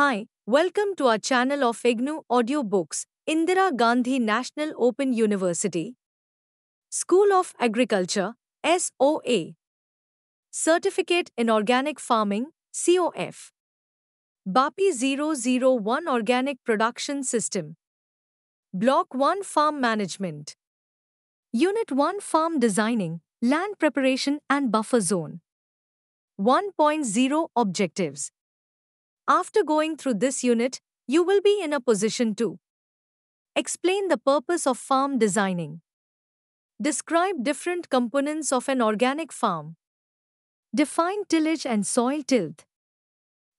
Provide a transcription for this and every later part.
Hi, welcome to our channel of IGNU Audiobooks, Indira Gandhi National Open University. School of Agriculture, SOA. Certificate in Organic Farming, COF. BAPI 001 Organic Production System. Block 1 Farm Management. Unit 1 Farm Designing, Land Preparation and Buffer Zone. 1.0 Objectives after going through this unit, you will be in a position to explain the purpose of farm designing, describe different components of an organic farm, define tillage and soil tilth,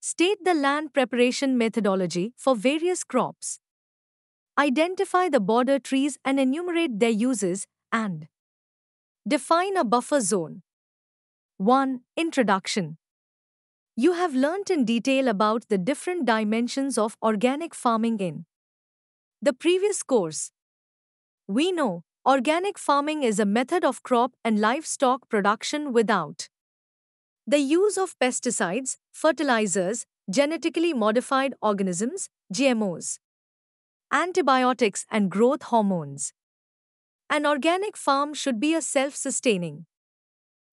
state the land preparation methodology for various crops, identify the border trees and enumerate their uses, and define a buffer zone. 1. Introduction you have learnt in detail about the different dimensions of organic farming in the previous course. We know organic farming is a method of crop and livestock production without the use of pesticides, fertilizers, genetically modified organisms, GMOs, antibiotics, and growth hormones. An organic farm should be a self sustaining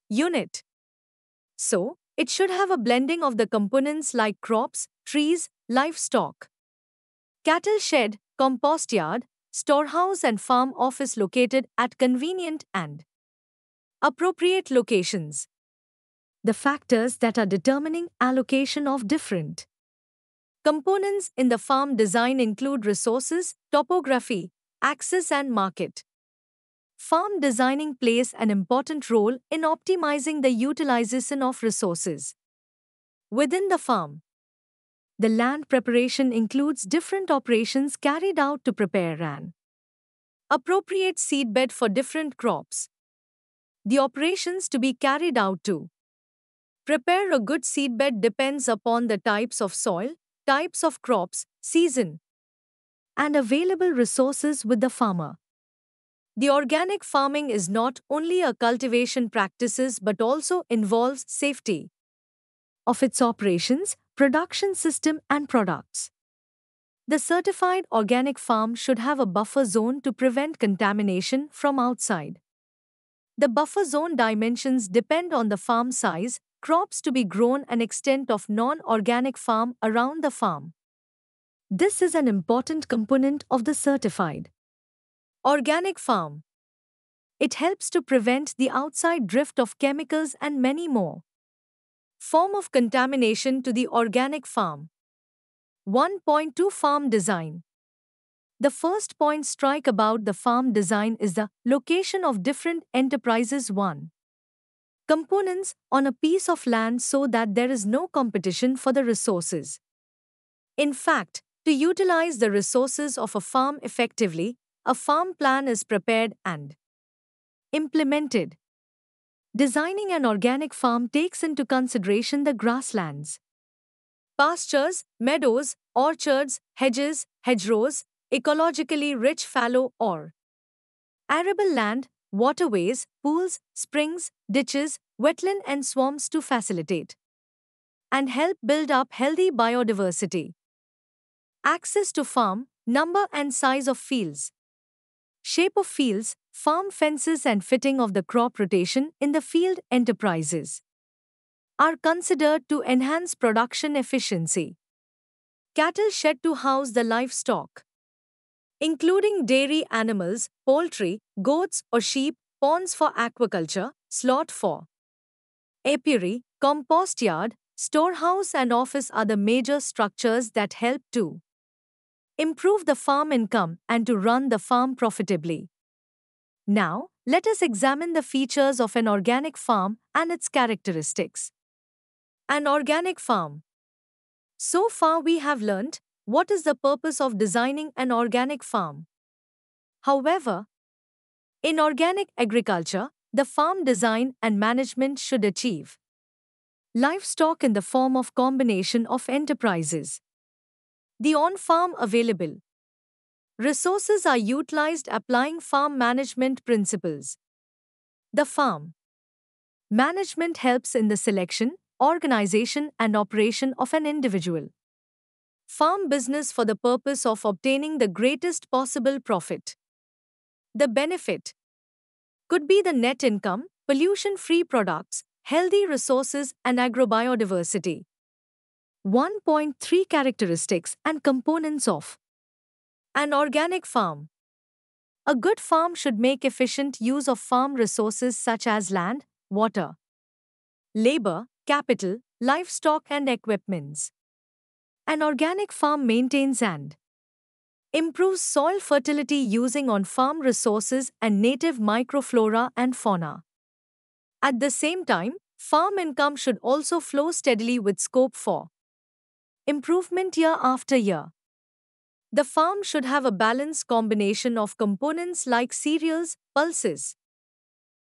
unit. So, it should have a blending of the components like crops, trees, livestock. Cattle shed, compost yard, storehouse, and farm office located at convenient and appropriate locations. The factors that are determining allocation of different components in the farm design include resources, topography, access, and market farm designing plays an important role in optimizing the utilization of resources. Within the farm, the land preparation includes different operations carried out to prepare an appropriate seedbed for different crops. The operations to be carried out to prepare a good seedbed depends upon the types of soil, types of crops, season, and available resources with the farmer. The organic farming is not only a cultivation practices but also involves safety of its operations, production system and products. The certified organic farm should have a buffer zone to prevent contamination from outside. The buffer zone dimensions depend on the farm size, crops to be grown and extent of non-organic farm around the farm. This is an important component of the certified Organic Farm. It helps to prevent the outside drift of chemicals and many more. Form of contamination to the organic farm. 1.2 Farm Design. The first point strike about the farm design is the location of different enterprises. 1. Components on a piece of land so that there is no competition for the resources. In fact, to utilize the resources of a farm effectively, a farm plan is prepared and implemented. Designing an organic farm takes into consideration the grasslands, pastures, meadows, orchards, hedges, hedgerows, ecologically rich fallow or arable land, waterways, pools, springs, ditches, wetland and swamps to facilitate and help build up healthy biodiversity. Access to farm, number and size of fields shape of fields, farm fences and fitting of the crop rotation in the field enterprises are considered to enhance production efficiency. Cattle shed to house the livestock, including dairy animals, poultry, goats or sheep, ponds for aquaculture, slot for apiary, compost yard, storehouse and office are the major structures that help to improve the farm income, and to run the farm profitably. Now, let us examine the features of an organic farm and its characteristics. An organic farm. So far, we have learned what is the purpose of designing an organic farm. However, in organic agriculture, the farm design and management should achieve livestock in the form of combination of enterprises the on-farm available. Resources are utilized applying farm management principles. The farm. Management helps in the selection, organization and operation of an individual. Farm business for the purpose of obtaining the greatest possible profit. The benefit could be the net income, pollution free products, healthy resources, and agrobiodiversity. 1.3 Characteristics and components of an organic farm. A good farm should make efficient use of farm resources such as land, water, labor, capital, livestock, and equipments. An organic farm maintains and improves soil fertility using on farm resources and native microflora and fauna. At the same time, farm income should also flow steadily with scope for improvement year after year. The farm should have a balanced combination of components like cereals, pulses,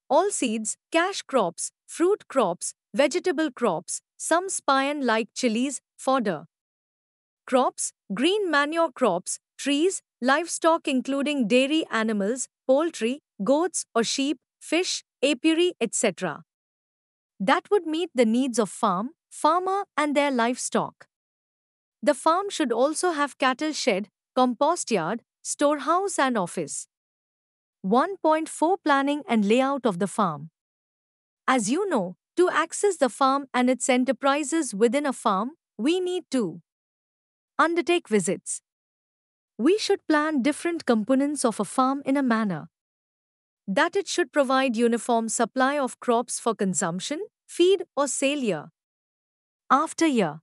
all seeds, cash crops, fruit crops, vegetable crops, some spian like chilies, fodder. Crops, green manure crops, trees, livestock including dairy animals, poultry, goats or sheep, fish, apiary, etc. That would meet the needs of farm, farmer and their livestock. The farm should also have cattle shed, compost yard, storehouse and office. 1.4 Planning and layout of the farm. As you know, to access the farm and its enterprises within a farm, we need to undertake visits. We should plan different components of a farm in a manner that it should provide uniform supply of crops for consumption, feed or sale year after year.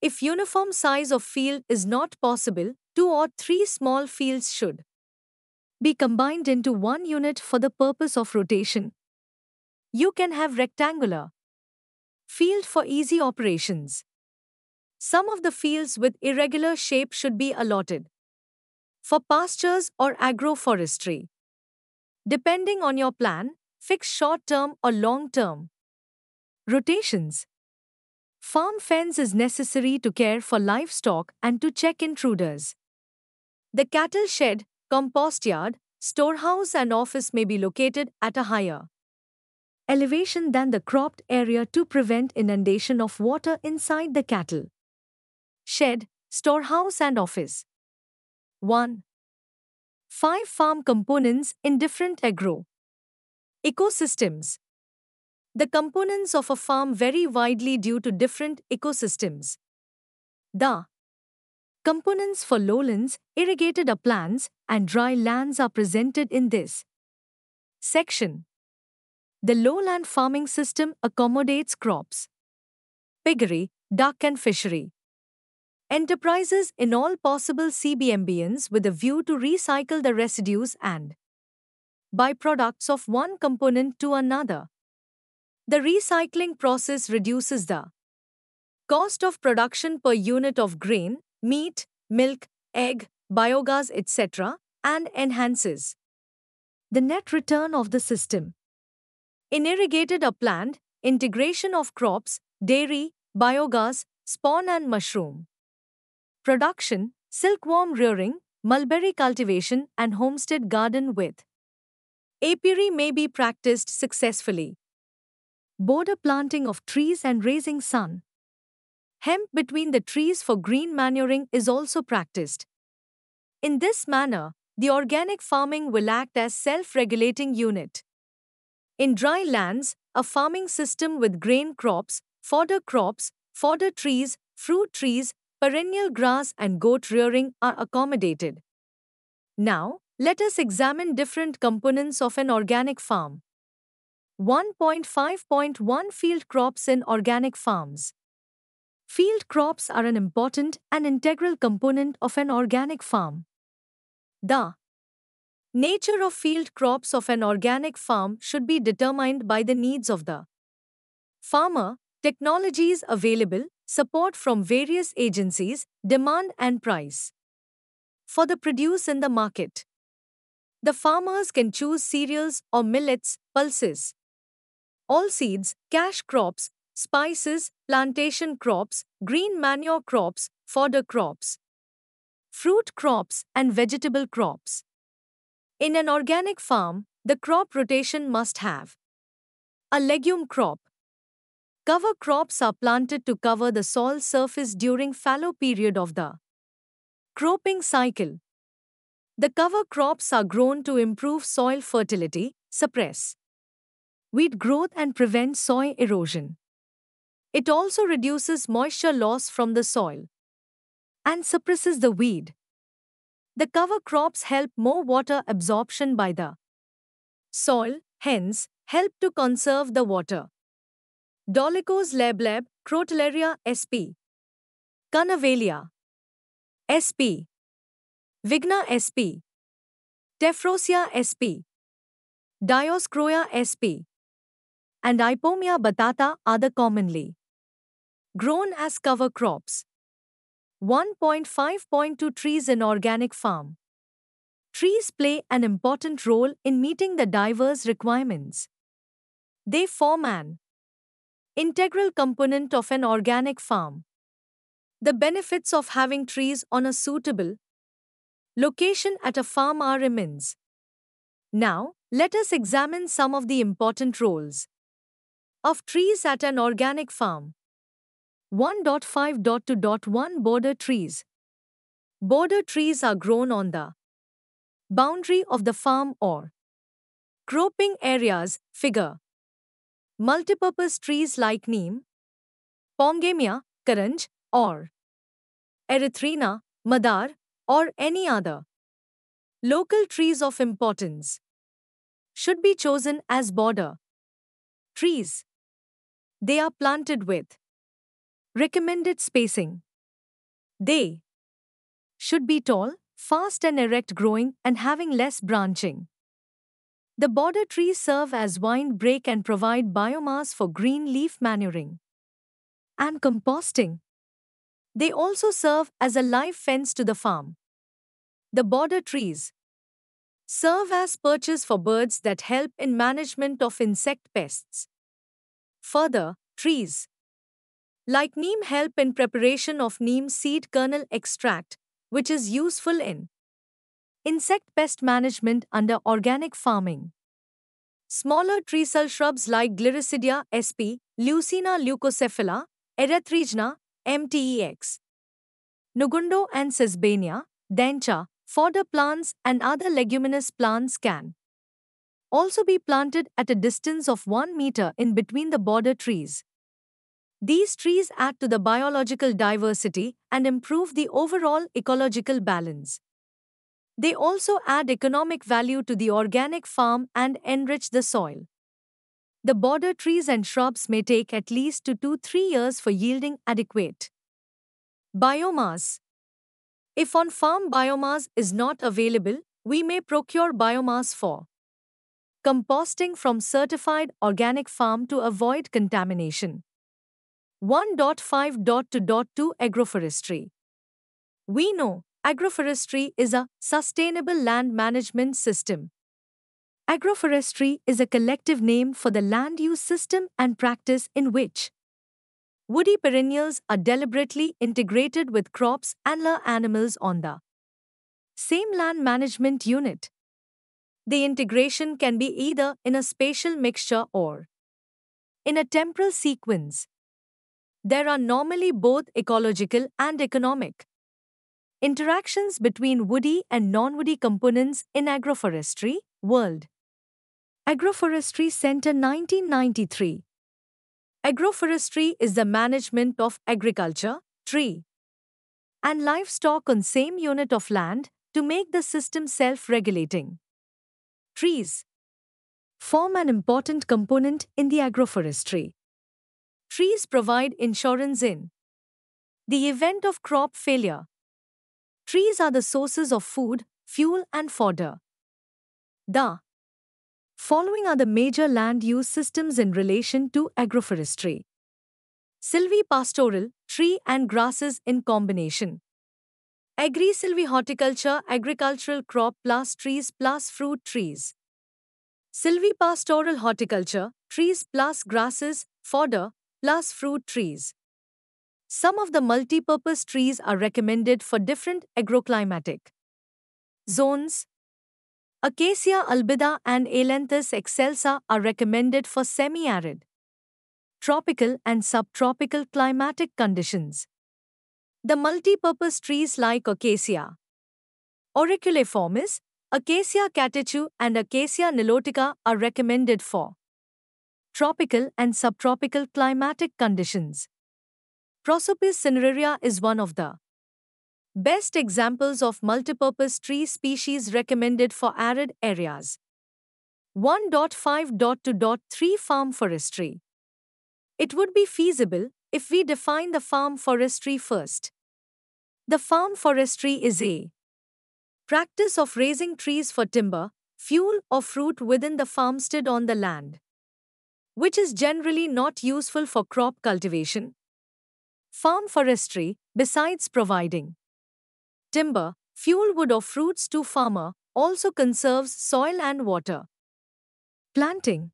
If uniform size of field is not possible, two or three small fields should be combined into one unit for the purpose of rotation. You can have rectangular field for easy operations. Some of the fields with irregular shape should be allotted for pastures or agroforestry. Depending on your plan, fix short term or long term rotations. Farm fence is necessary to care for livestock and to check intruders. The cattle shed, compost yard, storehouse and office may be located at a higher elevation than the cropped area to prevent inundation of water inside the cattle. Shed, storehouse and office. 1. 5 farm components in different agro ecosystems. The components of a farm vary widely due to different ecosystems. The components for lowlands, irrigated uplands, and dry lands are presented in this section. The lowland farming system accommodates crops, piggery, duck, and fishery. Enterprises in all possible CBMBNs with a view to recycle the residues and byproducts of one component to another. The recycling process reduces the cost of production per unit of grain, meat, milk, egg, biogas, etc., and enhances the net return of the system. In irrigated upland, integration of crops, dairy, biogas, spawn and mushroom production, silkworm rearing, mulberry cultivation, and homestead garden with apiary may be practiced successfully border planting of trees and raising sun. Hemp between the trees for green manuring is also practiced. In this manner, the organic farming will act as self-regulating unit. In dry lands, a farming system with grain crops, fodder crops, fodder trees, fruit trees, perennial grass and goat rearing are accommodated. Now, let us examine different components of an organic farm. 1.5.1 Field crops in organic farms. Field crops are an important and integral component of an organic farm. The nature of field crops of an organic farm should be determined by the needs of the farmer, technologies available, support from various agencies, demand, and price. For the produce in the market, the farmers can choose cereals or millets, pulses, all seeds, cash crops, spices, plantation crops, green manure crops, fodder crops, fruit crops, and vegetable crops. In an organic farm, the crop rotation must have a legume crop. Cover crops are planted to cover the soil surface during fallow period of the cropping cycle. The cover crops are grown to improve soil fertility, suppress Weed growth and prevent soil erosion. It also reduces moisture loss from the soil and suppresses the weed. The cover crops help more water absorption by the soil, hence, help to conserve the water. Dolichos lebleb, Crotalaria sp. Canavalia sp. Vigna sp. Tephrosia sp. Dioscroia sp and Ipomia batata are the commonly grown as cover crops. 1.5.2 Trees in Organic Farm Trees play an important role in meeting the diverse requirements. They form an integral component of an organic farm. The benefits of having trees on a suitable location at a farm are immense. Now, let us examine some of the important roles of trees at an organic farm. 1.5.2.1 Border trees. Border trees are grown on the boundary of the farm or cropping areas, figure. Multipurpose trees like neem, pongamia, karanj, or erythrina, madar, or any other. Local trees of importance should be chosen as border trees. They are planted with recommended spacing. They should be tall, fast and erect growing and having less branching. The border trees serve as windbreak and provide biomass for green leaf manuring and composting. They also serve as a live fence to the farm. The border trees serve as perches for birds that help in management of insect pests. Further, trees like neem help in preparation of neem seed kernel extract, which is useful in insect pest management under organic farming. Smaller tree cell shrubs like Gliricidia sp, Leucina leucocephala, Erythrigina, MTEX, Nugundo and Sesbania, Dencha, fodder plants and other leguminous plants can also be planted at a distance of 1 meter in between the border trees. These trees add to the biological diversity and improve the overall ecological balance. They also add economic value to the organic farm and enrich the soil. The border trees and shrubs may take at least to 2 3 years for yielding adequate biomass. If on farm biomass is not available, we may procure biomass for composting from certified organic farm to avoid contamination. 1.5.2.2 Agroforestry We know agroforestry is a sustainable land management system. Agroforestry is a collective name for the land use system and practice in which woody perennials are deliberately integrated with crops and la animals on the same land management unit the integration can be either in a spatial mixture or in a temporal sequence. There are normally both ecological and economic interactions between woody and non-woody components in agroforestry world. Agroforestry Center 1993 Agroforestry is the management of agriculture, tree, and livestock on same unit of land to make the system self-regulating. Trees form an important component in the agroforestry. Trees provide insurance in the event of crop failure. Trees are the sources of food, fuel, and fodder. The following are the major land use systems in relation to agroforestry. Silvipastoral, tree and grasses in combination. Agri horticulture agricultural crop plus trees plus fruit trees. Silvi-pastoral horticulture, trees plus grasses, fodder, plus fruit trees. Some of the multipurpose trees are recommended for different agroclimatic zones. Acacia albida and Ailanthus excelsa are recommended for semi arid, tropical, and subtropical climatic conditions. The multipurpose trees like Acacia, auriculiformis, Acacia catechu and Acacia nilotica are recommended for tropical and subtropical climatic conditions. Prosopis cineraria is one of the best examples of multipurpose tree species recommended for arid areas. 1.5.2.3 Farm forestry. It would be feasible if we define the farm forestry first, the farm forestry is a practice of raising trees for timber, fuel, or fruit within the farmstead on the land, which is generally not useful for crop cultivation. Farm forestry, besides providing timber, fuel, wood, or fruits to farmer, also conserves soil and water. Planting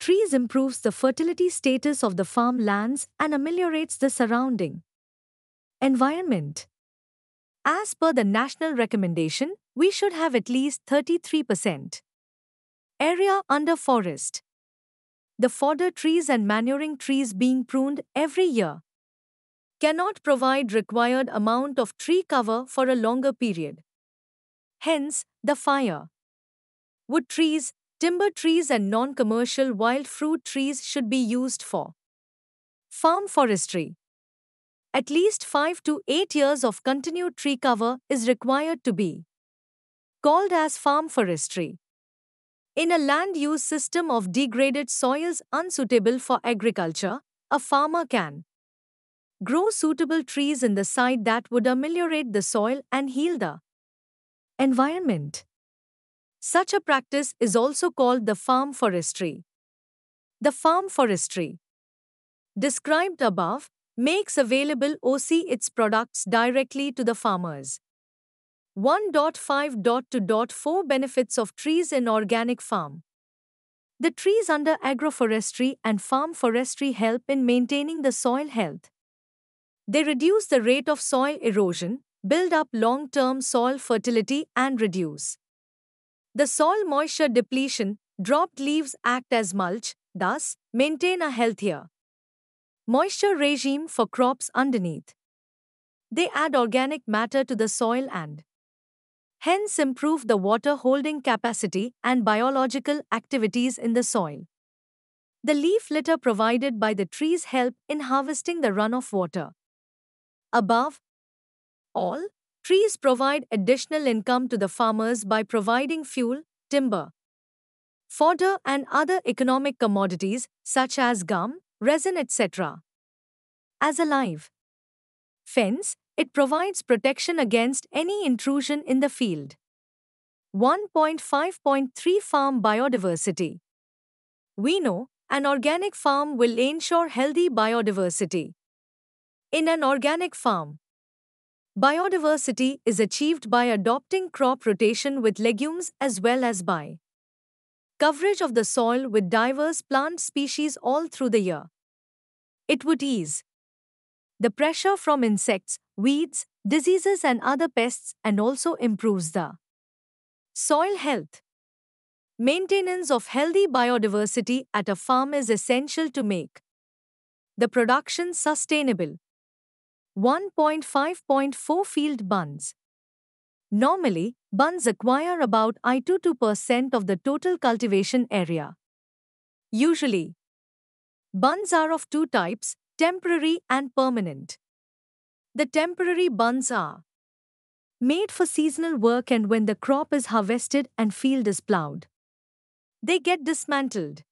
trees improves the fertility status of the farmlands and ameliorates the surrounding environment. As per the national recommendation, we should have at least 33% area under forest. The fodder trees and manuring trees being pruned every year cannot provide required amount of tree cover for a longer period. Hence, the fire. Wood trees Timber trees and non commercial wild fruit trees should be used for farm forestry. At least 5 to 8 years of continued tree cover is required to be called as farm forestry. In a land use system of degraded soils unsuitable for agriculture, a farmer can grow suitable trees in the site that would ameliorate the soil and heal the environment. Such a practice is also called the farm forestry. The farm forestry, described above, makes available OC its products directly to the farmers. 1.5.2.4 Benefits of Trees in Organic Farm The trees under agroforestry and farm forestry help in maintaining the soil health. They reduce the rate of soil erosion, build up long term soil fertility, and reduce the soil moisture depletion, dropped leaves act as mulch, thus, maintain a healthier moisture regime for crops underneath. They add organic matter to the soil and hence improve the water holding capacity and biological activities in the soil. The leaf litter provided by the trees help in harvesting the runoff water. Above all, Trees provide additional income to the farmers by providing fuel, timber, fodder, and other economic commodities such as gum, resin, etc. As a live fence, it provides protection against any intrusion in the field. 1.5.3 Farm Biodiversity We know an organic farm will ensure healthy biodiversity. In an organic farm, Biodiversity is achieved by adopting crop rotation with legumes as well as by coverage of the soil with diverse plant species all through the year. It would ease the pressure from insects, weeds, diseases, and other pests and also improves the soil health. Maintenance of healthy biodiversity at a farm is essential to make the production sustainable. 1.5.4 Field buns. Normally, buns acquire about I22% of the total cultivation area. Usually, buns are of two types temporary and permanent. The temporary buns are made for seasonal work and when the crop is harvested and field is ploughed. They get dismantled.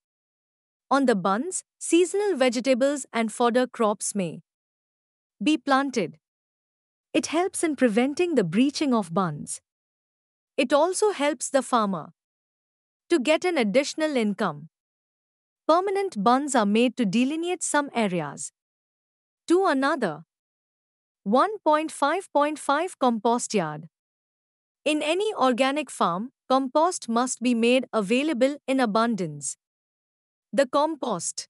On the buns, seasonal vegetables and fodder crops may be planted. It helps in preventing the breaching of buns. It also helps the farmer to get an additional income. Permanent buns are made to delineate some areas to another. 1.5.5 Compost Yard In any organic farm, compost must be made available in abundance. The compost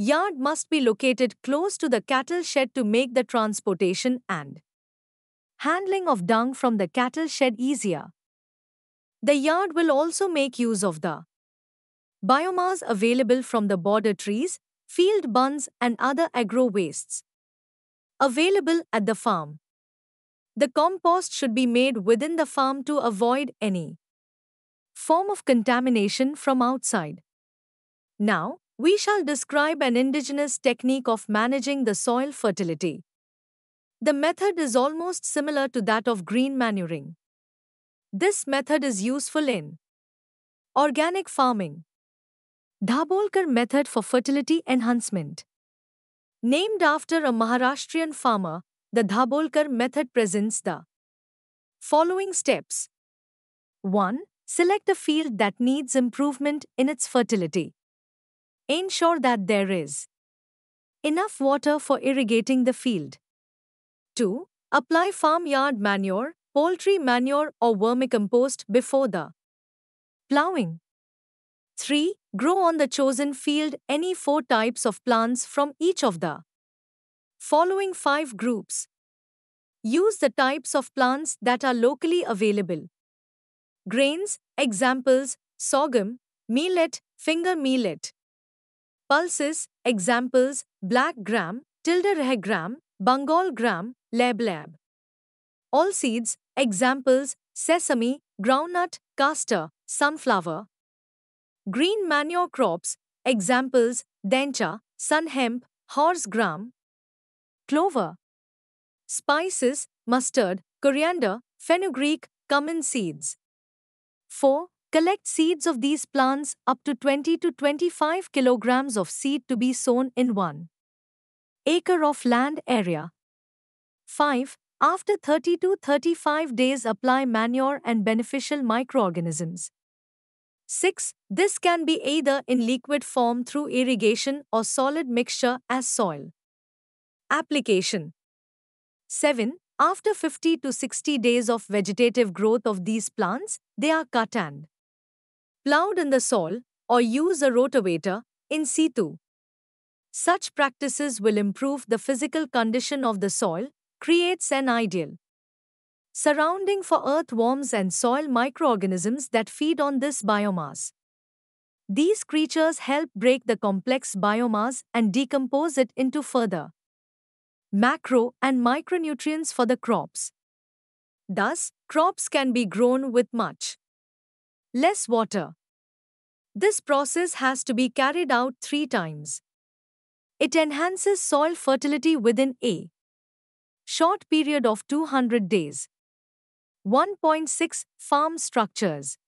Yard must be located close to the cattle shed to make the transportation and handling of dung from the cattle shed easier. The yard will also make use of the biomass available from the border trees, field buns, and other agro wastes available at the farm. The compost should be made within the farm to avoid any form of contamination from outside. Now, we shall describe an indigenous technique of managing the soil fertility. The method is almost similar to that of green manuring. This method is useful in organic farming, Dhabolkar method for fertility enhancement. Named after a Maharashtrian farmer, the Dhabolkar method presents the following steps 1. Select a field that needs improvement in its fertility. Ensure that there is enough water for irrigating the field. 2. Apply farmyard manure, poultry manure, or vermicompost before the plowing. 3. Grow on the chosen field any four types of plants from each of the following five groups. Use the types of plants that are locally available. Grains, examples, sorghum, millet, finger millet pulses, examples, black gram, tilde reh gram, Bengal gram, lab lab. All seeds, examples, sesame, groundnut, castor, sunflower. Green manure crops, examples, dencha, sun hemp, horse gram, clover. Spices, mustard, coriander, fenugreek, cumin seeds. 4. Collect seeds of these plants up to 20 to 25 kilograms of seed to be sown in 1 acre of land area. 5. After 30 to 35 days, apply manure and beneficial microorganisms. 6. This can be either in liquid form through irrigation or solid mixture as soil. Application 7. After 50 to 60 days of vegetative growth of these plants, they are cut and plowed in the soil, or use a rotavator in situ. Such practices will improve the physical condition of the soil, creates an ideal surrounding for earthworms and soil microorganisms that feed on this biomass. These creatures help break the complex biomass and decompose it into further macro and micronutrients for the crops. Thus, crops can be grown with much less water. This process has to be carried out three times. It enhances soil fertility within a short period of 200 days. 1.6 Farm structures.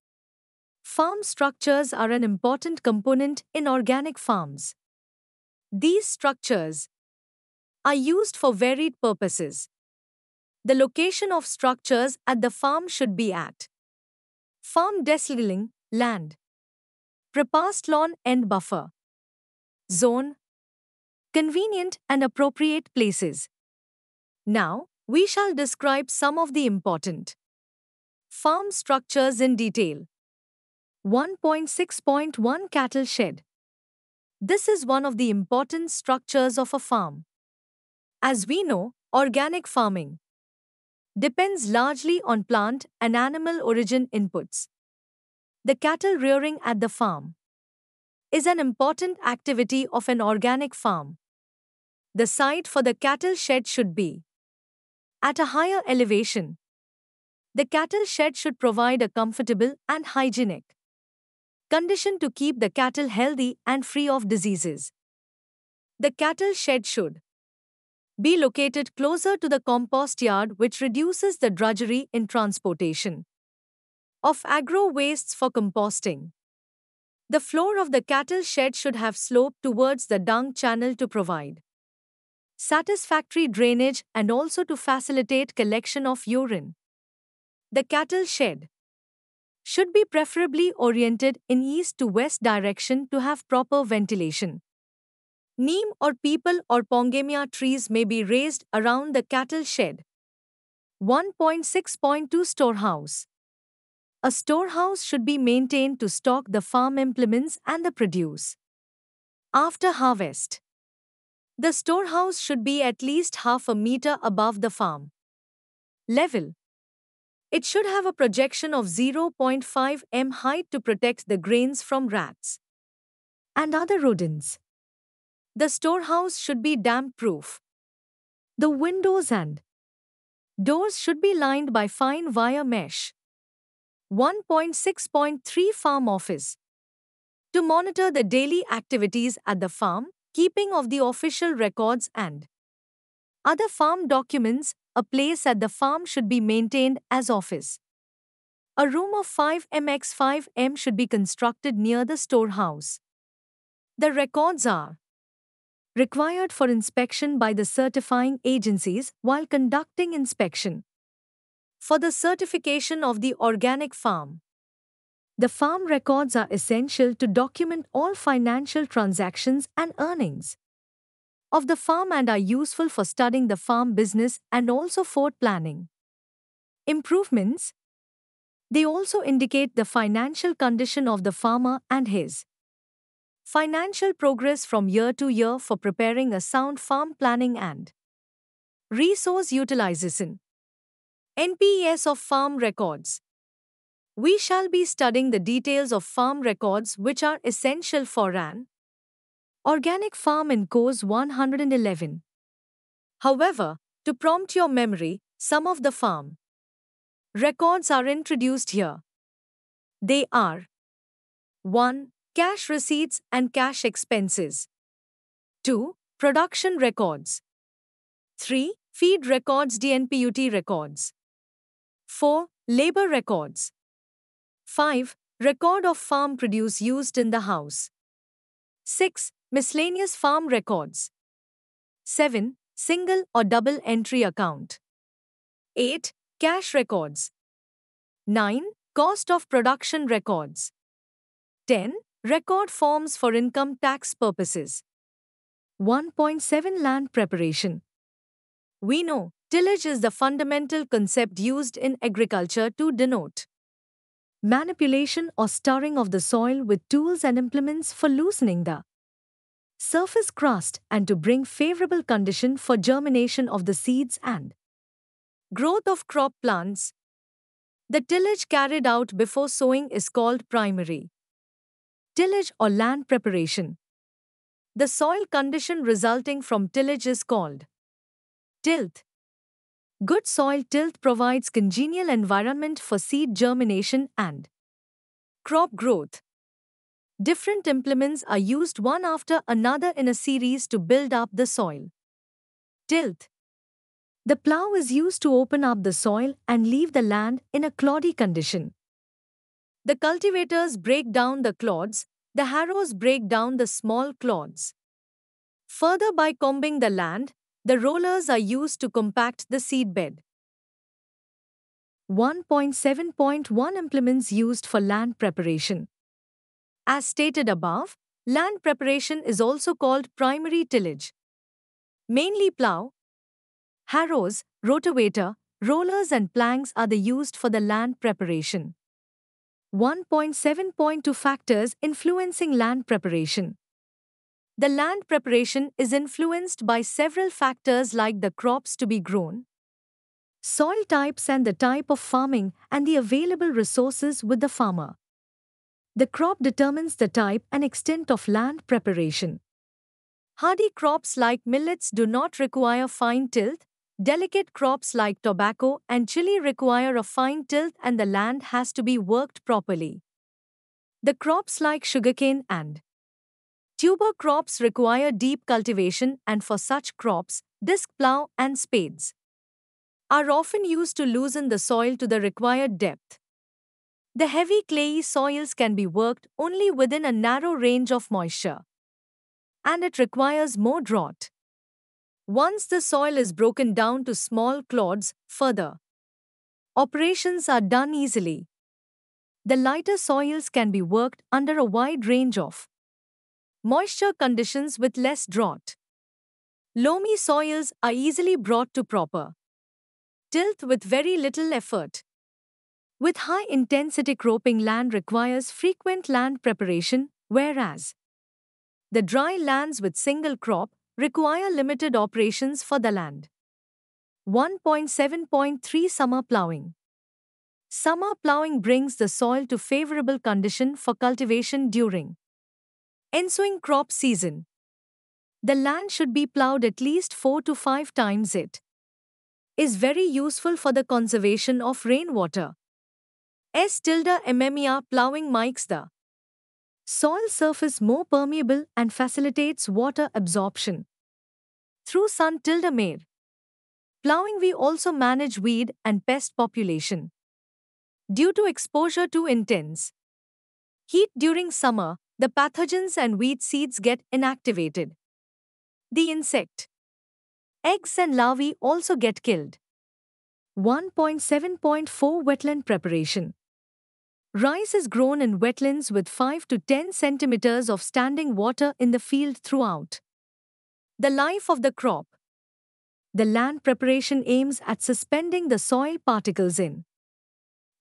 Farm structures are an important component in organic farms. These structures are used for varied purposes. The location of structures at the farm should be at Farm deseedling, land. prepared lawn and buffer. Zone. Convenient and appropriate places. Now, we shall describe some of the important farm structures in detail. 1.6.1 Cattle Shed This is one of the important structures of a farm. As we know, organic farming, depends largely on plant and animal origin inputs. The cattle rearing at the farm is an important activity of an organic farm. The site for the cattle shed should be at a higher elevation. The cattle shed should provide a comfortable and hygienic condition to keep the cattle healthy and free of diseases. The cattle shed should be located closer to the compost yard, which reduces the drudgery in transportation of agro wastes for composting. The floor of the cattle shed should have slope towards the dung channel to provide satisfactory drainage and also to facilitate collection of urine. The cattle shed should be preferably oriented in east to west direction to have proper ventilation. Neem or people or pongamia trees may be raised around the cattle shed. 1.6.2 Storehouse A storehouse should be maintained to stock the farm implements and the produce. After harvest, the storehouse should be at least half a meter above the farm level. It should have a projection of 0.5 m height to protect the grains from rats and other rodents. The storehouse should be damp-proof. The windows and doors should be lined by fine wire mesh. 1.6.3 Farm Office To monitor the daily activities at the farm, keeping of the official records and other farm documents, a place at the farm should be maintained as office. A room of 5mx5m should be constructed near the storehouse. The records are required for inspection by the certifying agencies while conducting inspection. For the certification of the organic farm, the farm records are essential to document all financial transactions and earnings of the farm and are useful for studying the farm business and also for planning. Improvements They also indicate the financial condition of the farmer and his financial progress from year to year for preparing a sound farm planning and resource utilization. NPS of farm records. We shall be studying the details of farm records which are essential for an organic farm in course 111. However, to prompt your memory, some of the farm records are introduced here. They are 1. Cash receipts and cash expenses. 2. Production records. 3. Feed records, DNPUT records. 4. Labor records. 5. Record of farm produce used in the house. 6. Miscellaneous farm records. 7. Single or double entry account. 8. Cash records. 9. Cost of production records. 10. Record forms for income tax purposes. 1.7 Land preparation. We know tillage is the fundamental concept used in agriculture to denote manipulation or stirring of the soil with tools and implements for loosening the surface crust and to bring favorable condition for germination of the seeds and growth of crop plants. The tillage carried out before sowing is called primary tillage or land preparation. The soil condition resulting from tillage is called tilt. Good soil tilt provides congenial environment for seed germination and crop growth. Different implements are used one after another in a series to build up the soil. Tilt. The plow is used to open up the soil and leave the land in a cloddy condition. The cultivators break down the clods, the harrows break down the small clods. Further, by combing the land, the rollers are used to compact the seedbed. 1.7.1 Implements used for land preparation. As stated above, land preparation is also called primary tillage. Mainly plough, harrows, rotavator, rollers, and planks are the used for the land preparation. 1.7.2 Factors influencing land preparation. The land preparation is influenced by several factors like the crops to be grown, soil types and the type of farming, and the available resources with the farmer. The crop determines the type and extent of land preparation. Hardy crops like millets do not require fine tilth, Delicate crops like tobacco and chili require a fine tilt and the land has to be worked properly. The crops like sugarcane and tuber crops require deep cultivation and for such crops, disc plow and spades are often used to loosen the soil to the required depth. The heavy clayey soils can be worked only within a narrow range of moisture, and it requires more drought. Once the soil is broken down to small clods, further operations are done easily. The lighter soils can be worked under a wide range of moisture conditions with less drought. Loamy soils are easily brought to proper tilth with very little effort. With high intensity cropping, land requires frequent land preparation, whereas the dry lands with single crop require limited operations for the land. 1.7.3 Summer Plowing Summer plowing brings the soil to favorable condition for cultivation during ensuing crop season. The land should be plowed at least 4 to 5 times it is very useful for the conservation of rainwater. S tilde MMER plowing makes the soil surface more permeable and facilitates water absorption through sun tilde May. Plowing we also manage weed and pest population. Due to exposure to intense heat during summer, the pathogens and weed seeds get inactivated. The insect eggs and larvae also get killed. 1.7.4 Wetland Preparation Rice is grown in wetlands with 5 to 10 centimeters of standing water in the field throughout. The life of the crop. The land preparation aims at suspending the soil particles in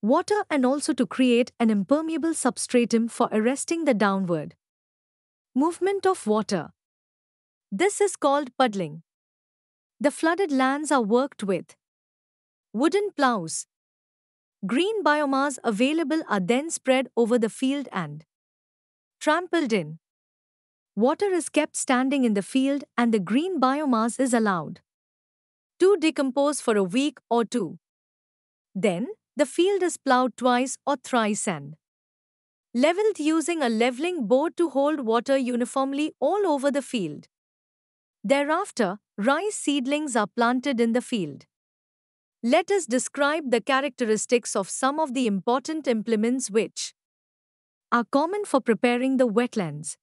water and also to create an impermeable substratum for arresting the downward movement of water. This is called puddling. The flooded lands are worked with wooden plows. Green biomass available are then spread over the field and trampled in water is kept standing in the field and the green biomass is allowed to decompose for a week or two. Then, the field is plowed twice or thrice and leveled using a leveling board to hold water uniformly all over the field. Thereafter, rice seedlings are planted in the field. Let us describe the characteristics of some of the important implements which are common for preparing the wetlands.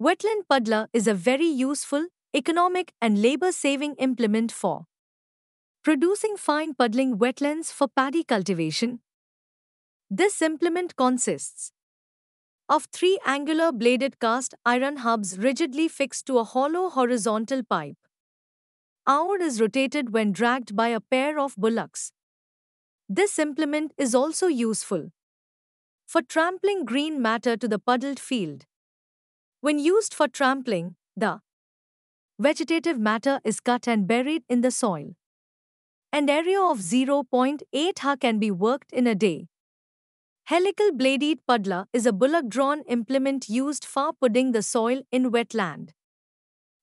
Wetland puddler is a very useful, economic, and labor saving implement for producing fine puddling wetlands for paddy cultivation. This implement consists of three angular bladed cast iron hubs rigidly fixed to a hollow horizontal pipe. Our is rotated when dragged by a pair of bullocks. This implement is also useful for trampling green matter to the puddled field. When used for trampling, the vegetative matter is cut and buried in the soil. An area of 0.8 ha can be worked in a day. Helical bladed puddler is a bullock drawn implement used for pudding the soil in wetland.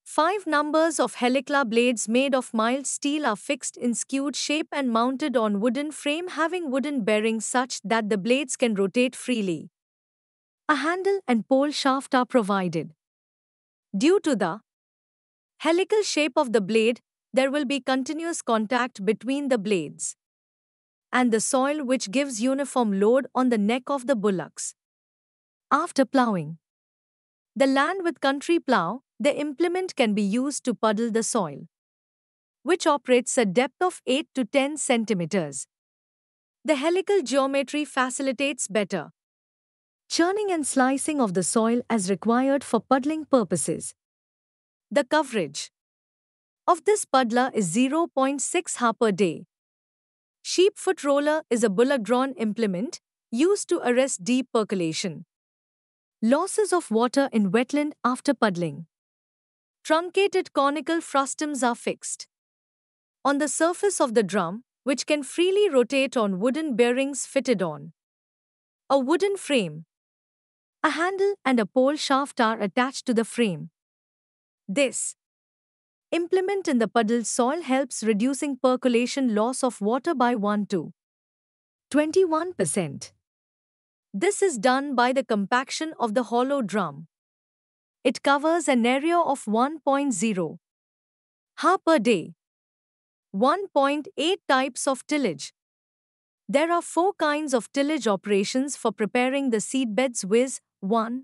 Five numbers of helical blades made of mild steel are fixed in skewed shape and mounted on wooden frame having wooden bearings such that the blades can rotate freely. A handle and pole shaft are provided. Due to the helical shape of the blade, there will be continuous contact between the blades and the soil which gives uniform load on the neck of the bullocks. After ploughing the land with country plough, the implement can be used to puddle the soil, which operates a depth of 8 to 10 centimeters. The helical geometry facilitates better churning and slicing of the soil as required for puddling purposes. The coverage of this puddler is 0.6 ha per day. Sheep foot roller is a bullock-drawn implement used to arrest deep percolation. Losses of water in wetland after puddling. Truncated conical frustums are fixed. On the surface of the drum, which can freely rotate on wooden bearings fitted on. A wooden frame, a handle and a pole shaft are attached to the frame. This implement in the puddle soil helps reducing percolation loss of water by 1 to 21%. This is done by the compaction of the hollow drum. It covers an area of 1.0 ha per day. 1.8 types of tillage. There are four kinds of tillage operations for preparing the seedbeds viz. 1.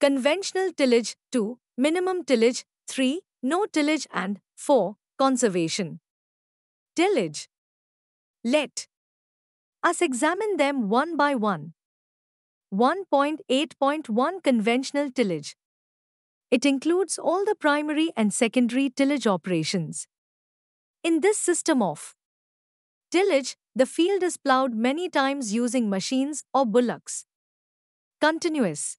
Conventional tillage 2. Minimum tillage 3. No tillage and 4. Conservation. Tillage. Let us examine them one by one. 1.8.1 Conventional tillage. It includes all the primary and secondary tillage operations. In this system of tillage, the field is ploughed many times using machines or bullocks. Continuous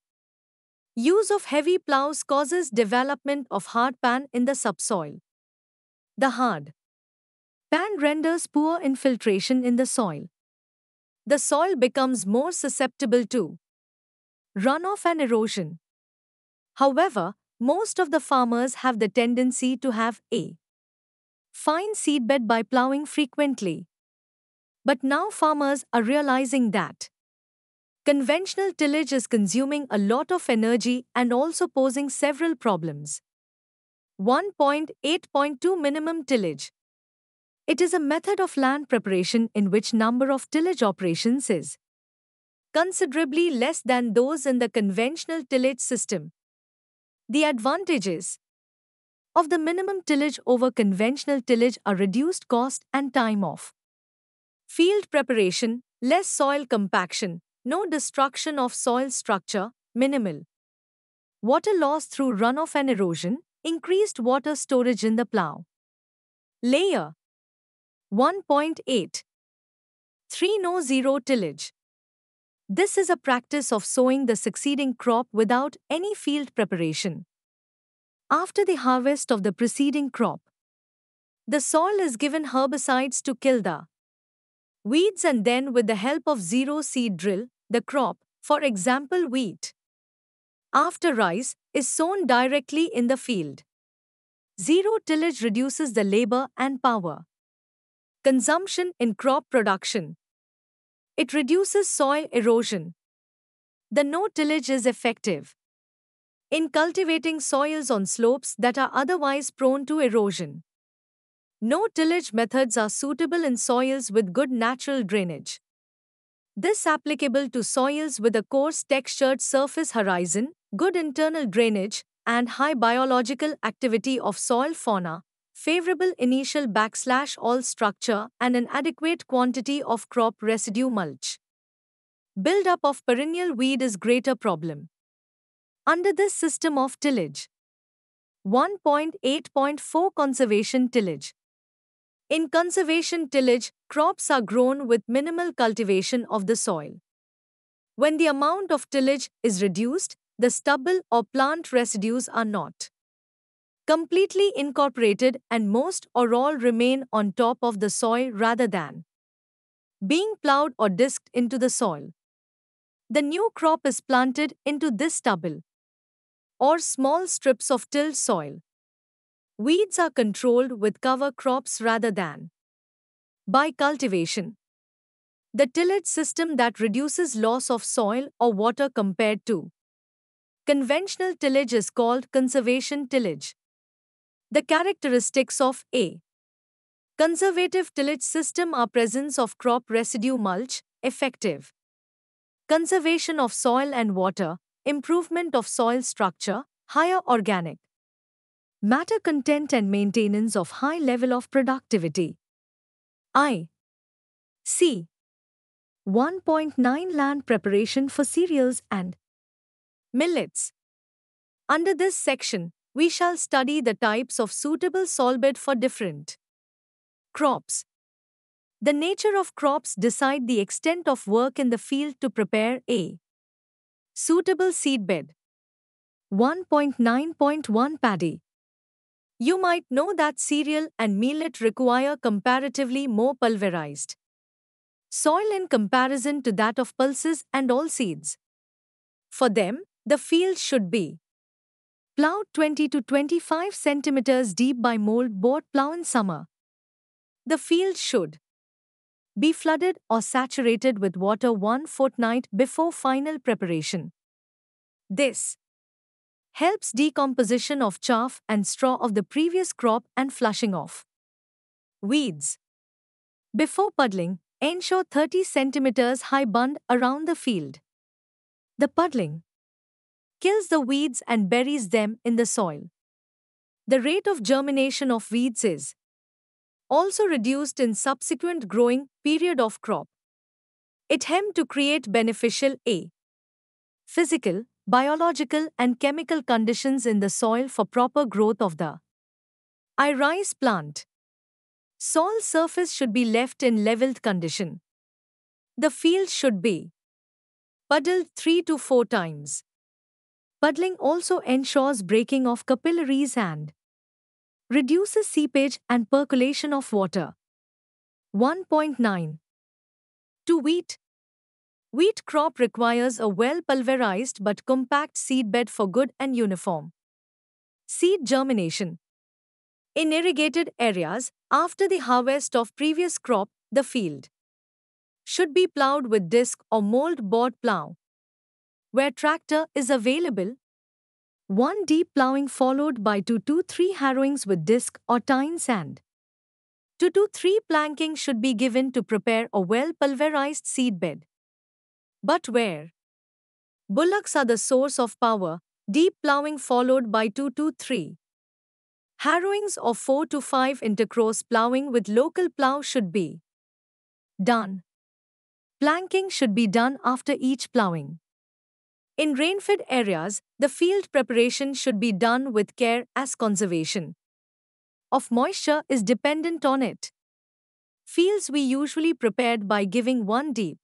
Use of heavy plows causes development of hard pan in the subsoil. The hard pan renders poor infiltration in the soil. The soil becomes more susceptible to runoff and erosion. However, most of the farmers have the tendency to have a fine seedbed by plowing frequently. But now farmers are realizing that Conventional tillage is consuming a lot of energy and also posing several problems. 1.8.2 Minimum Tillage It is a method of land preparation in which number of tillage operations is considerably less than those in the conventional tillage system. The advantages of the minimum tillage over conventional tillage are reduced cost and time off. Field preparation, less soil compaction, no destruction of soil structure, minimal. Water loss through runoff and erosion, increased water storage in the plough. Layer 1.8 3 no zero tillage. This is a practice of sowing the succeeding crop without any field preparation. After the harvest of the preceding crop, the soil is given herbicides to kill the weeds and then, with the help of zero seed drill, the crop, for example wheat. After rice is sown directly in the field. Zero tillage reduces the labor and power. Consumption in crop production. It reduces soil erosion. The no tillage is effective. In cultivating soils on slopes that are otherwise prone to erosion. No tillage methods are suitable in soils with good natural drainage. This applicable to soils with a coarse textured surface horizon, good internal drainage, and high biological activity of soil fauna, favorable initial backslash all structure and an adequate quantity of crop residue mulch. Buildup of perennial weed is greater problem. Under this system of tillage, 1.8.4 Conservation Tillage In conservation tillage, crops are grown with minimal cultivation of the soil. When the amount of tillage is reduced, the stubble or plant residues are not completely incorporated and most or all remain on top of the soil rather than being plowed or disked into the soil. The new crop is planted into this stubble or small strips of tilled soil. Weeds are controlled with cover crops rather than by cultivation. The tillage system that reduces loss of soil or water compared to conventional tillage is called conservation tillage. The characteristics of A conservative tillage system are presence of crop residue mulch, effective conservation of soil and water, improvement of soil structure, higher organic matter content and maintenance of high level of productivity. I. C. 1.9 Land preparation for cereals and millets. Under this section, we shall study the types of suitable soil bed for different crops. The nature of crops decide the extent of work in the field to prepare a suitable seedbed. 1.9.1 Paddy you might know that cereal and millet require comparatively more pulverized soil in comparison to that of pulses and all seeds. For them, the field should be plowed 20 to 25 centimeters deep by mold board plow in summer. The field should be flooded or saturated with water one fortnight before final preparation. This helps decomposition of chaff and straw of the previous crop and flushing off weeds. Before puddling, ensure 30 cm high bund around the field. The puddling kills the weeds and buries them in the soil. The rate of germination of weeds is also reduced in subsequent growing period of crop. It hem to create beneficial A. Physical biological and chemical conditions in the soil for proper growth of the iris plant. Soil surface should be left in leveled condition. The field should be puddled 3 to 4 times. Puddling also ensures breaking of capillaries and reduces seepage and percolation of water. 1.9 To wheat, Wheat crop requires a well pulverized but compact seedbed for good and uniform. Seed germination. In irrigated areas, after the harvest of previous crop, the field should be plowed with disc or mold board plow. Where tractor is available, one deep plowing followed by 2 to 3 harrowings with disc or tine sand. 2 to 3 planking should be given to prepare a well pulverized seedbed. But where? Bullocks are the source of power, deep plowing followed by 2 to 3. Harrowings of 4 to 5 intercross plowing with local plow should be done. Planking should be done after each plowing. In rainfed areas, the field preparation should be done with care as conservation of moisture is dependent on it. Fields we usually prepared by giving one deep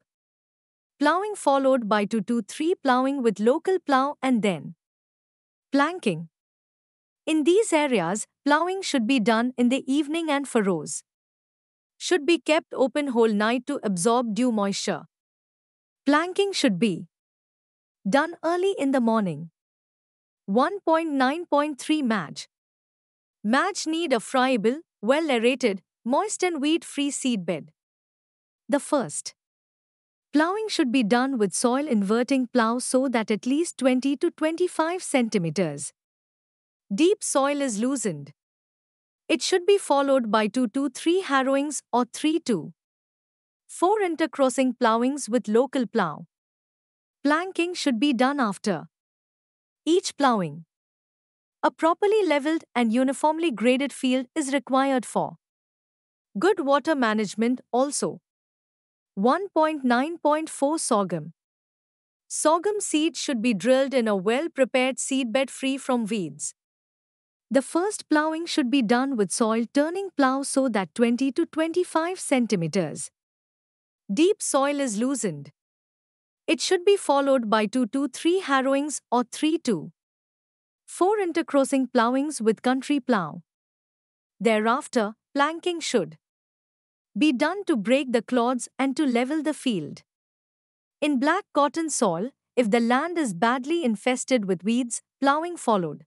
Plowing followed by 2-2-3 plowing with local plow and then planking. In these areas, plowing should be done in the evening and furrows should be kept open whole night to absorb dew moisture. Planking should be done early in the morning. 1.9.3 Match Match need a friable, well aerated, moist and weed-free seedbed. The first Plowing should be done with soil inverting plow so that at least 20 to 25 centimeters. Deep soil is loosened. It should be followed by 2 to 3 harrowings or 3 to 4 intercrossing plowings with local plow. Planking should be done after each plowing. A properly leveled and uniformly graded field is required for good water management also. 1.9.4 Sorghum Sorghum seeds should be drilled in a well-prepared seedbed free from weeds. The first ploughing should be done with soil turning plough so that 20 to 25 centimeters deep soil is loosened. It should be followed by 2 to 3 harrowings or 3 to 4 intercrossing ploughings with country plough. Thereafter, planking should be done to break the clods and to level the field. In black cotton soil, if the land is badly infested with weeds, ploughing followed.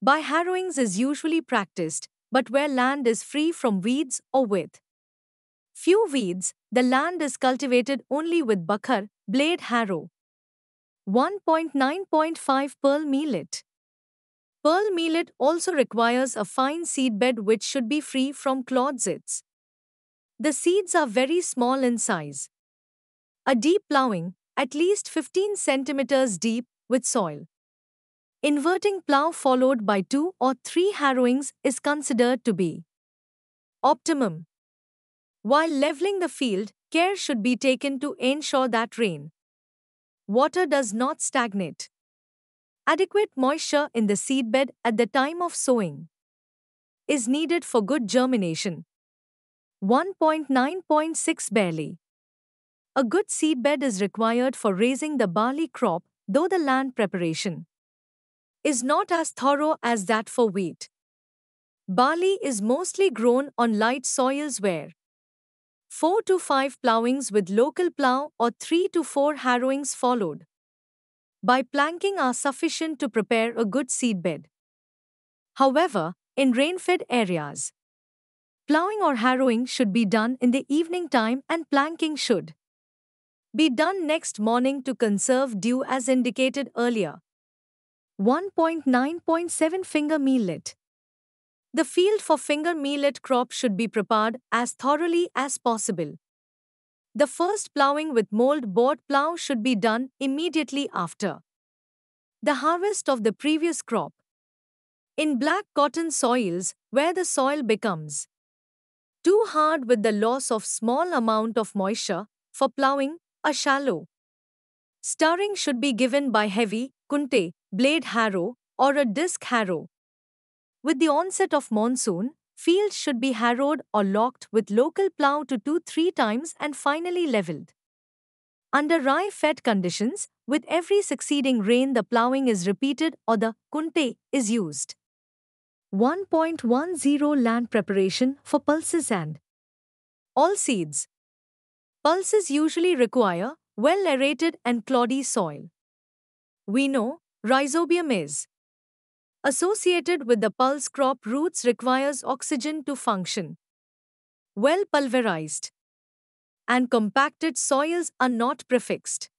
By harrowings is usually practiced, but where land is free from weeds or with few weeds, the land is cultivated only with bakar, blade harrow. 1.9.5 Pearl Millet Pearl millet also requires a fine seedbed which should be free from It's. The seeds are very small in size. A deep ploughing, at least 15 centimeters deep, with soil. Inverting plough followed by two or three harrowings is considered to be optimum. While leveling the field, care should be taken to ensure that rain water does not stagnate. Adequate moisture in the seedbed at the time of sowing is needed for good germination. 1.9.6 Barley A good seedbed is required for raising the barley crop, though the land preparation is not as thorough as that for wheat. Barley is mostly grown on light soils where 4 to 5 ploughings with local plough or 3 to 4 harrowings followed by planking are sufficient to prepare a good seedbed. However, in rain-fed areas, Plowing or harrowing should be done in the evening time and planking should be done next morning to conserve dew as indicated earlier. 1.9.7 Finger Millet The field for finger millet crop should be prepared as thoroughly as possible. The first ploughing with mold board plough should be done immediately after the harvest of the previous crop. In black cotton soils, where the soil becomes too hard with the loss of small amount of moisture for ploughing a shallow. Starring should be given by heavy, kunte, blade harrow or a disc harrow. With the onset of monsoon, fields should be harrowed or locked with local plough to 2-3 times and finally leveled. Under rye-fed conditions, with every succeeding rain the ploughing is repeated or the kunte is used. 1.10 Land preparation for pulses and all seeds. Pulses usually require well aerated and cloddy soil. We know rhizobium is associated with the pulse crop roots requires oxygen to function. Well pulverized and compacted soils are not prefixed.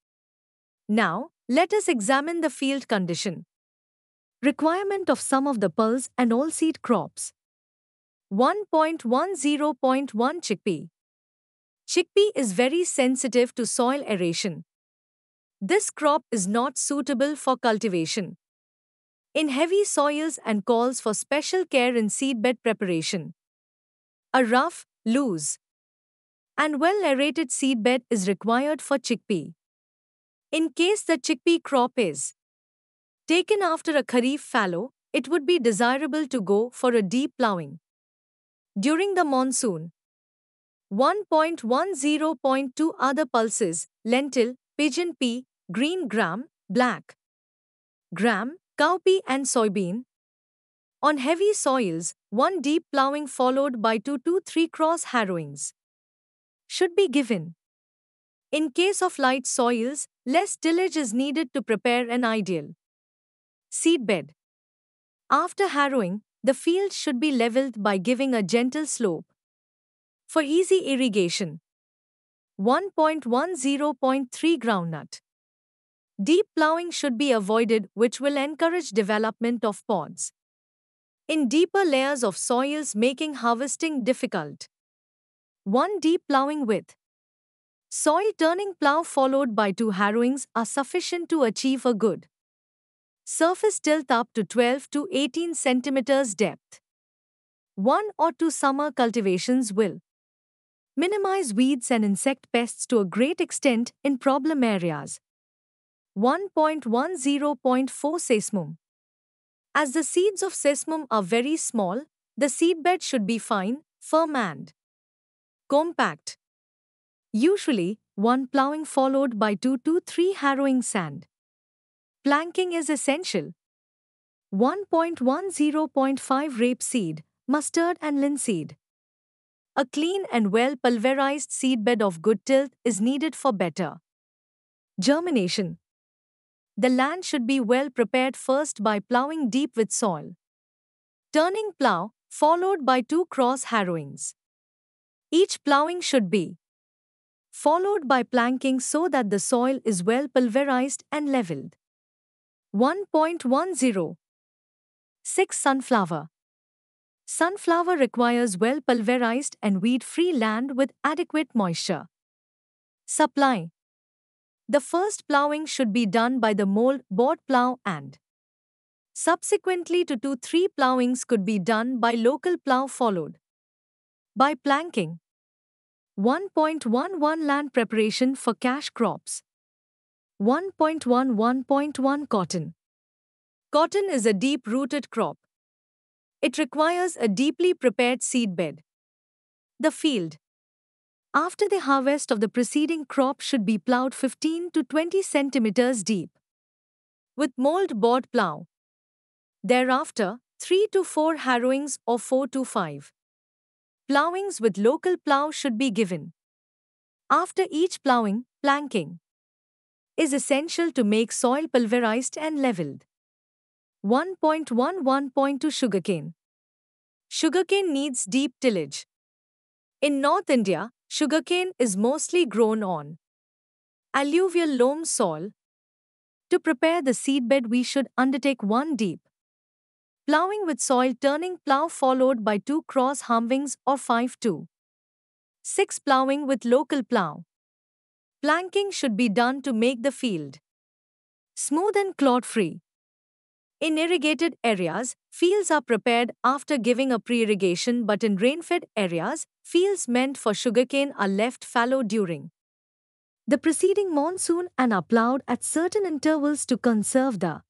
Now, let us examine the field condition. Requirement of some of the pulse and all seed crops. 1.10.1 Chickpea Chickpea is very sensitive to soil aeration. This crop is not suitable for cultivation. In heavy soils and calls for special care in seedbed preparation. A rough, loose, and well aerated seedbed is required for chickpea. In case the chickpea crop is Taken after a kharif fallow, it would be desirable to go for a deep ploughing. During the monsoon, 1.10.2 other pulses lentil, pigeon pea, green gram, black gram, cowpea, and soybean. On heavy soils, one deep ploughing followed by two to three cross harrowings should be given. In case of light soils, less tillage is needed to prepare an ideal. Seedbed After harrowing, the field should be leveled by giving a gentle slope. For easy irrigation, 1.10.3 Groundnut Deep plowing should be avoided, which will encourage development of pods. In deeper layers of soils, making harvesting difficult. 1. Deep plowing with soil turning plow followed by two harrowings are sufficient to achieve a good surface tilt up to 12 to 18 centimeters depth. One or two summer cultivations will minimize weeds and insect pests to a great extent in problem areas. 1.10.4 Seismum As the seeds of seismum are very small, the seedbed should be fine, firm and compact. Usually, one plowing followed by two to three harrowing sand. Planking is essential. 1.10.5 Rapeseed, mustard and linseed. A clean and well pulverized seedbed of good tilth is needed for better germination. The land should be well prepared first by plowing deep with soil. Turning plow, followed by two cross harrowings. Each plowing should be followed by planking so that the soil is well pulverized and leveled. 1.10 6. Sunflower Sunflower requires well pulverized and weed free land with adequate moisture. Supply The first plowing should be done by the mold board plow and subsequently 2 to 3 ploughings could be done by local plow followed by planking. 1.11 Land preparation for cash crops. 1.11.1 Cotton Cotton is a deep-rooted crop. It requires a deeply prepared seedbed. The field. After the harvest of the preceding crop should be plowed 15 to 20 centimeters deep. With mold board plow. Thereafter, 3 to 4 harrowings or 4 to 5. ploughings with local plow should be given. After each plowing, planking is essential to make soil pulverized and leveled. 1.11.2 Sugarcane Sugarcane needs deep tillage. In North India, sugarcane is mostly grown on alluvial loam soil. To prepare the seedbed, we should undertake one deep ploughing with soil turning plough followed by two cross harmings or 5 to 6 ploughing with local plough. Planking should be done to make the field smooth and clod free. In irrigated areas, fields are prepared after giving a pre irrigation, but in rain fed areas, fields meant for sugarcane are left fallow during the preceding monsoon and are ploughed at certain intervals to conserve the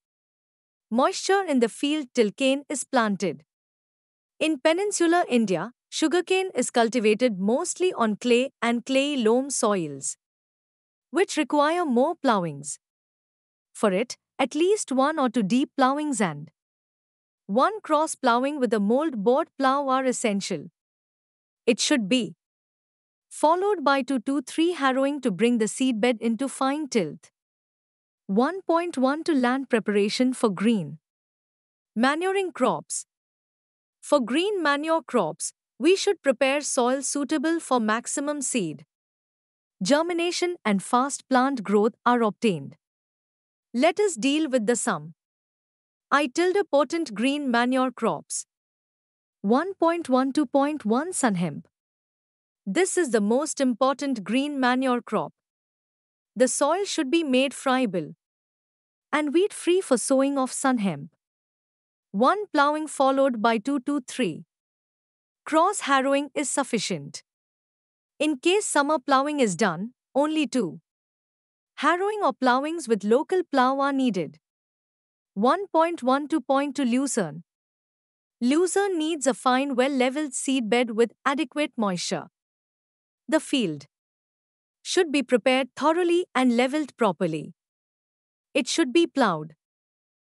moisture in the field till cane is planted. In peninsular India, sugarcane is cultivated mostly on clay and clay loam soils which require more ploughings. For it, at least one or two deep ploughings and one cross ploughing with a mold board plough are essential. It should be followed by 2 to 3 harrowing to bring the seedbed into fine tilt. 1.1 to land preparation for green. Manuring crops. For green manure crops, we should prepare soil suitable for maximum seed germination and fast plant growth are obtained. Let us deal with the sum. I tilde potent green manure crops. 1.12.1 Sunhemp. This is the most important green manure crop. The soil should be made friable and weed free for sowing of sunhemp. 1 plowing followed by 2 to 3. Cross harrowing is sufficient. In case summer ploughing is done, only two. Harrowing or ploughings with local plough are needed. to Lucerne. Lucerne needs a fine, well leveled seedbed with adequate moisture. The field should be prepared thoroughly and leveled properly. It should be ploughed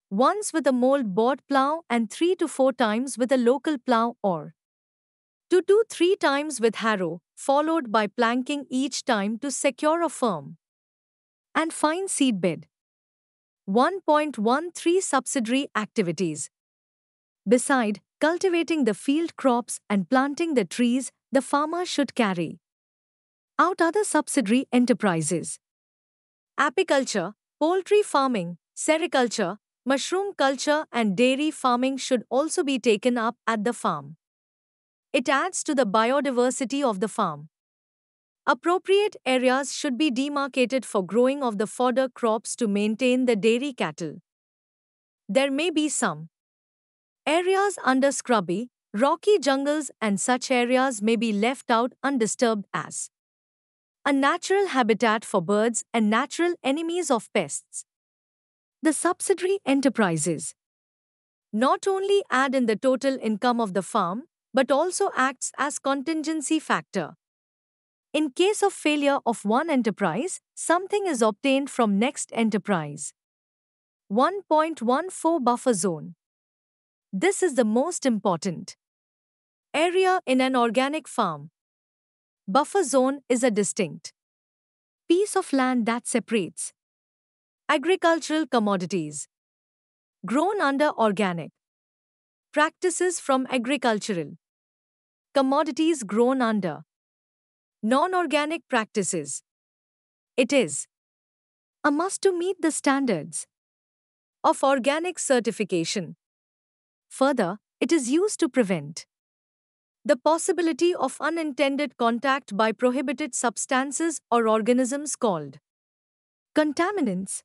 once with a mold board plough and 3 to 4 times with a local plough or 2 to 3 times with harrow followed by planking each time to secure a firm and fine seedbed. 1.13 Subsidiary activities. Beside cultivating the field crops and planting the trees, the farmer should carry out other subsidiary enterprises. Apiculture, poultry farming, sericulture, mushroom culture, and dairy farming should also be taken up at the farm. It adds to the biodiversity of the farm. Appropriate areas should be demarcated for growing of the fodder crops to maintain the dairy cattle. There may be some areas under scrubby, rocky jungles, and such areas may be left out undisturbed as a natural habitat for birds and natural enemies of pests. The subsidiary enterprises not only add in the total income of the farm, but also acts as contingency factor. In case of failure of one enterprise, something is obtained from next enterprise. 1.14 Buffer Zone This is the most important area in an organic farm. Buffer zone is a distinct piece of land that separates agricultural commodities grown under organic practices from agricultural commodities grown under non organic practices. It is a must to meet the standards of organic certification. Further, it is used to prevent the possibility of unintended contact by prohibited substances or organisms called contaminants.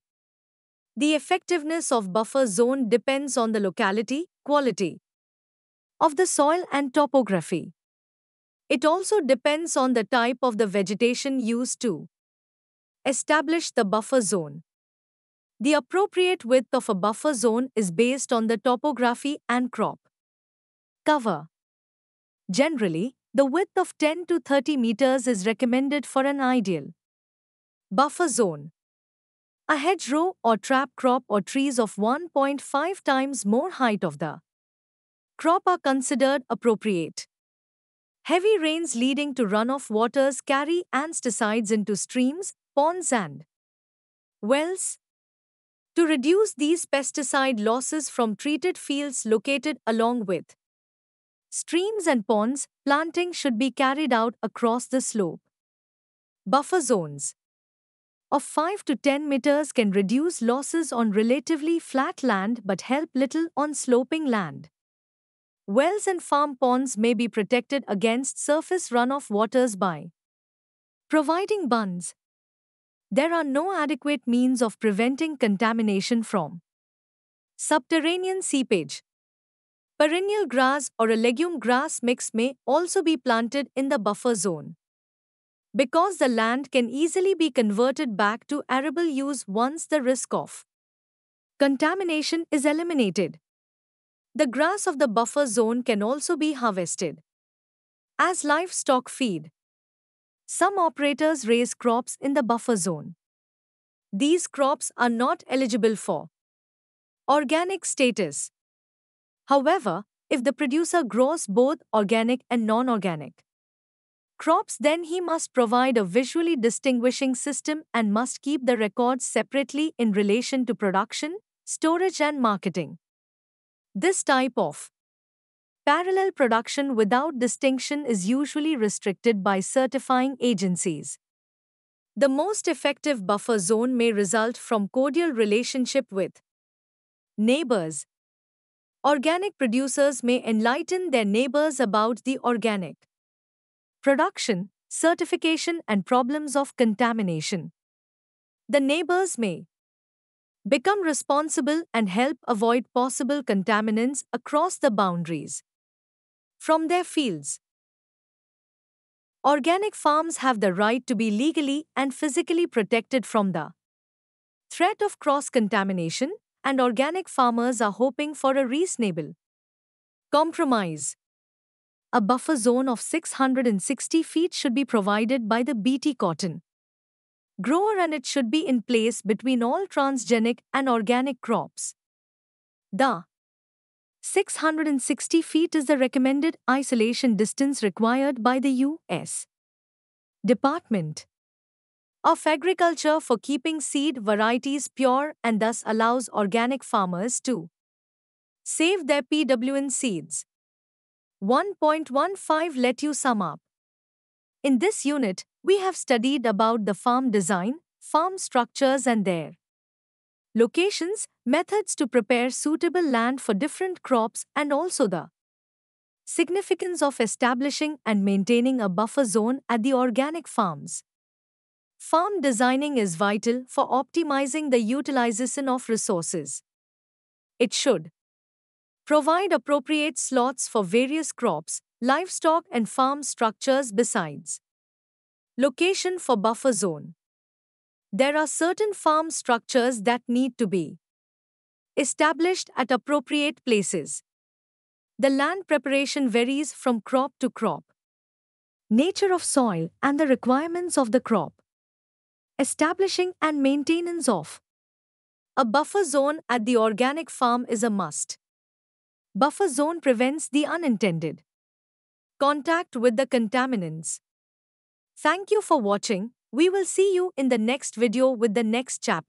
The effectiveness of buffer zone depends on the locality, quality, of the soil and topography. It also depends on the type of the vegetation used to establish the buffer zone. The appropriate width of a buffer zone is based on the topography and crop cover. Generally, the width of 10 to 30 meters is recommended for an ideal buffer zone. A hedgerow or trap crop or trees of 1.5 times more height of the crop are considered appropriate. Heavy rains leading to runoff waters carry anesticides into streams, ponds, and wells. To reduce these pesticide losses from treated fields located along with streams and ponds, planting should be carried out across the slope. Buffer zones of 5 to 10 meters can reduce losses on relatively flat land but help little on sloping land. Wells and farm ponds may be protected against surface runoff waters by providing buns. There are no adequate means of preventing contamination from subterranean seepage. Perennial grass or a legume grass mix may also be planted in the buffer zone. Because the land can easily be converted back to arable use once the risk of contamination is eliminated. The grass of the buffer zone can also be harvested as livestock feed. Some operators raise crops in the buffer zone. These crops are not eligible for organic status. However, if the producer grows both organic and non organic crops, then he must provide a visually distinguishing system and must keep the records separately in relation to production, storage, and marketing. This type of parallel production without distinction is usually restricted by certifying agencies. The most effective buffer zone may result from cordial relationship with neighbors. Organic producers may enlighten their neighbors about the organic production, certification, and problems of contamination. The neighbors may become responsible and help avoid possible contaminants across the boundaries from their fields. Organic farms have the right to be legally and physically protected from the threat of cross contamination, and organic farmers are hoping for a reasonable compromise. A buffer zone of 660 feet should be provided by the BT cotton grower and it should be in place between all transgenic and organic crops. The 660 feet is the recommended isolation distance required by the U.S. Department of Agriculture for keeping seed varieties pure and thus allows organic farmers to save their PWN seeds. 1.15 Let you sum up. In this unit, we have studied about the farm design, farm structures and their locations, methods to prepare suitable land for different crops and also the significance of establishing and maintaining a buffer zone at the organic farms. Farm designing is vital for optimizing the utilization of resources. It should provide appropriate slots for various crops, livestock and farm structures besides Location for buffer zone. There are certain farm structures that need to be established at appropriate places. The land preparation varies from crop to crop. Nature of soil and the requirements of the crop. Establishing and maintenance of a buffer zone at the organic farm is a must. Buffer zone prevents the unintended contact with the contaminants. Thank you for watching. We will see you in the next video with the next chapter.